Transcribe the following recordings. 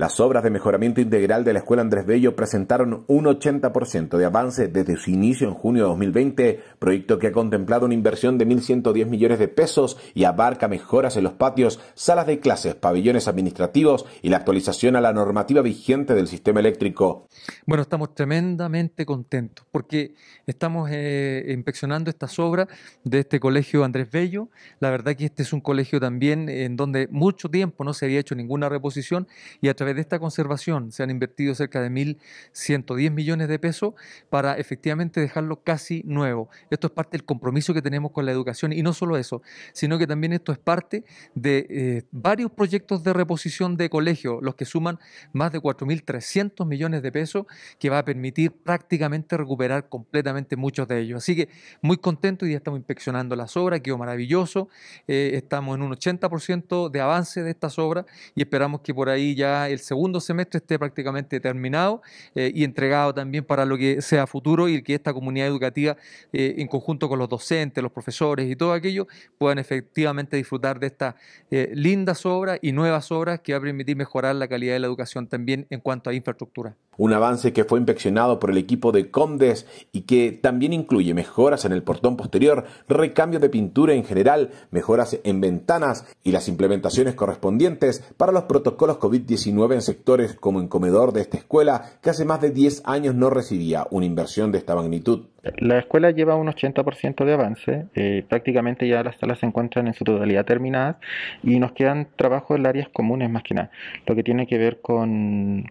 Las obras de mejoramiento integral de la Escuela Andrés Bello presentaron un 80% de avance desde su inicio en junio de 2020, proyecto que ha contemplado una inversión de 1.110 millones de pesos y abarca mejoras en los patios, salas de clases, pabellones administrativos y la actualización a la normativa vigente del sistema eléctrico. Bueno, estamos tremendamente contentos porque estamos eh, inspeccionando estas obras de este colegio Andrés Bello. La verdad que este es un colegio también en donde mucho tiempo no se había hecho ninguna reposición y a través de esta conservación se han invertido cerca de 1.110 millones de pesos para efectivamente dejarlo casi nuevo. Esto es parte del compromiso que tenemos con la educación y no solo eso, sino que también esto es parte de eh, varios proyectos de reposición de colegios, los que suman más de 4.300 millones de pesos, que va a permitir prácticamente recuperar completamente muchos de ellos. Así que muy contento y ya estamos inspeccionando las obras, quedó maravilloso, eh, estamos en un 80% de avance de estas obras y esperamos que por ahí ya el segundo semestre esté prácticamente terminado eh, y entregado también para lo que sea futuro y que esta comunidad educativa, eh, en conjunto con los docentes, los profesores y todo aquello, puedan efectivamente disfrutar de estas eh, lindas obras y nuevas obras que va a permitir mejorar la calidad de la educación también en cuanto a infraestructura. Un avance que fue inspeccionado por el equipo de Condes y que también incluye mejoras en el portón posterior, recambio de pintura en general, mejoras en ventanas y las implementaciones correspondientes para los protocolos COVID-19 en sectores como en comedor de esta escuela que hace más de 10 años no recibía una inversión de esta magnitud. La escuela lleva un 80% de avance, eh, prácticamente ya las salas se encuentran en su totalidad terminadas y nos quedan trabajos en áreas comunes más que nada, lo que tiene que ver con,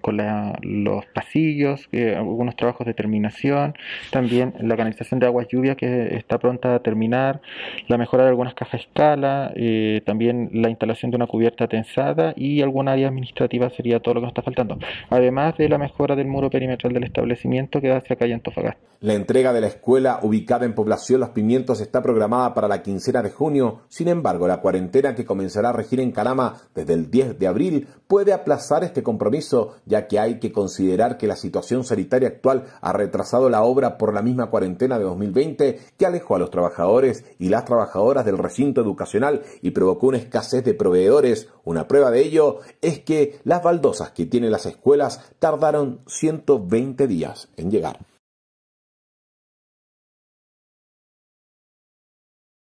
los pasillos, eh, algunos trabajos de terminación, también la canalización de aguas lluvias que está pronta a terminar, la mejora de algunas cajas escala, eh, también la instalación de una cubierta tensada y alguna área administrativa sería todo lo que nos está faltando, además de la mejora del muro perimetral del establecimiento que da hacia calle Antofagasta. La entrega de la escuela ubicada en población Los Pimientos está programada para la quincena de junio, sin embargo la cuarentena que comenzará a regir en Calama desde el 10 de abril puede aplazar este compromiso ya que hay que considerar que la situación sanitaria actual ha retrasado la obra por la misma cuarentena de 2020 que alejó a los trabajadores y las trabajadoras del recinto educacional y provocó una escasez de proveedores. Una prueba de ello es que las baldosas que tienen las escuelas tardaron 120 días en llegar.